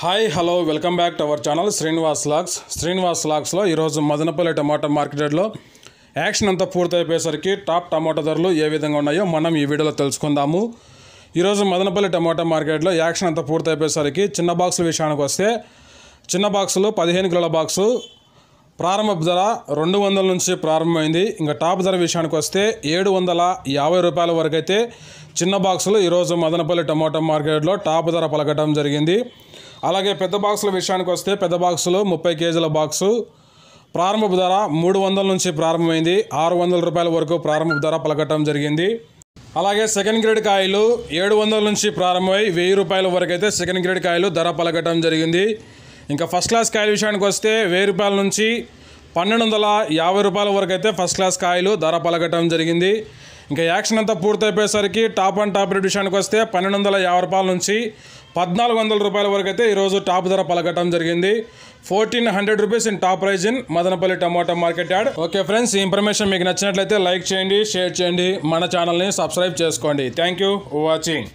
hi hello welcome back to our channel Srinivas లాక్స్ శ్రీనివాస్ లాక్స్లో ఈరోజు మదనపల్లి టమాటా మార్కెట్లో యాక్షన్ అంతా పూర్తయిపోయేసరికి టాప్ టమాటా ధరలు ఏ విధంగా ఉన్నాయో మనం ఈ వీడియోలో తెలుసుకుందాము ఈరోజు మదనపల్లి టమాటా మార్కెట్లో యాక్షన్ అంతా పూర్తయిపోయేసరికి చిన్న బాక్సుల విషయానికి వస్తే చిన్న బాక్సులు పదిహేను కిలోల బాక్సు ప్రారంభ ధర రెండు వందల నుంచి ప్రారంభమైంది ఇంకా టాప్ ధర విషయానికి వస్తే ఏడు వందల యాభై రూపాయల వరకు అయితే చిన్న బాక్సులు ఈరోజు మదనపల్లి టమాటా మార్కెట్లో టాప్ ధర పలకటం జరిగింది అలాగే పెద్ద బాక్సుల విషయానికి వస్తే పెద్ద బాక్సులు ముప్పై కేజీల బాక్సు ప్రారంభపు ధర మూడు వందల నుంచి ప్రారంభమైంది ఆరు వందల రూపాయల వరకు ప్రారంభ ధర పలకటం జరిగింది అలాగే సెకండ్ గ్రేడ్ కాయలు ఏడు వందల నుంచి ప్రారంభమై వెయ్యి రూపాయల వరకు అయితే సెకండ్ గ్రేడ్ కాయలు ధర పలకటం జరిగింది ఇంకా ఫస్ట్ క్లాస్ కాయల విషయానికి వస్తే వెయ్యి రూపాయల నుంచి పన్నెండు వందల యాభై రూపాయల వరకు అయితే ఫస్ట్ క్లాస్ కాయలు ధర పలకటం జరిగింది ఇంకా యాక్షన్ అంతా పూర్తయిపోయేసరికి టాప్ అండ్ టాప్ రేట్ విషయానికి వస్తే పన్నెండు వందల యాభై రూపాయల నుంచి పద్నాలుగు వందల రూపాయల వరకు అయితే ఈరోజు టాప్ ధర పలకటం జరిగింది fourteen hundred rupees in top price in Madanapalle tomato market yard okay friends ఈ ఇన్ఫర్మేషన్ మీకు నచ్చినట్లయితే లైక్ చేయండి షేర్ చేయండి మన ఛానల్ని సబ్స్క్రైబ్ చేసుకోండి థ్యాంక్ యూ వాచింగ్